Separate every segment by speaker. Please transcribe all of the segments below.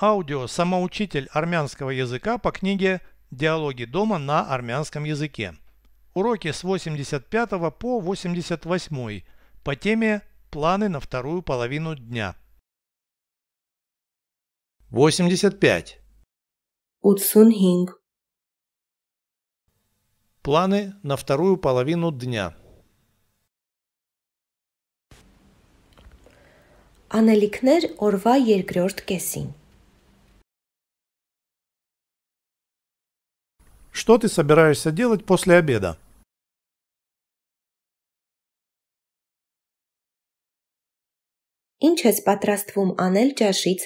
Speaker 1: Аудио «Самоучитель армянского языка» по книге «Диалоги дома на армянском языке». Уроки с 85 по 88 по теме «Планы на вторую половину дня». 85. Утсунхинг. Планы на вторую половину дня. Անելիքներ օրվա երկրորդ կեսին
Speaker 2: Что ты собираешься делать после обеда? Ինչ ես Анель անել ճաշից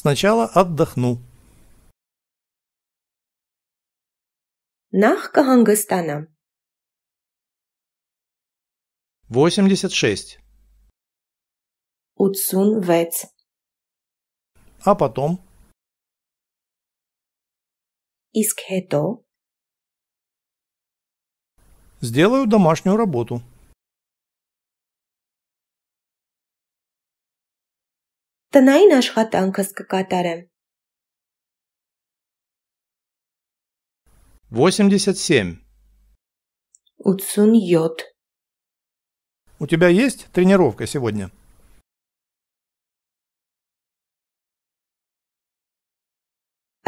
Speaker 2: Сначала отдохну. Նախ կհանգստանամ։ 86 Вец. А потом? Искхето. Сделаю домашнюю работу. Տնային աշխատանքս կկատարեմ։ 87. 87. У тебя есть тренировка сегодня?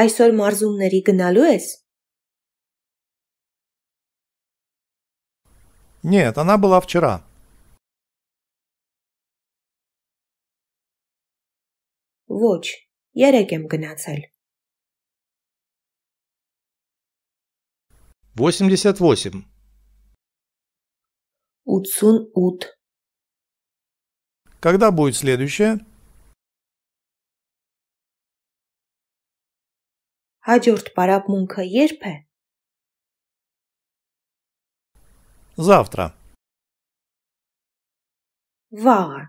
Speaker 2: Այսօր մարզումների գնալու ես։ Нет, она была вчера. Ոչ, երեկ եմ գնացել։ 88. 88. Когда будет следующее? Հաջորդ պարապմունքը երբ է։ Завтра. Вага.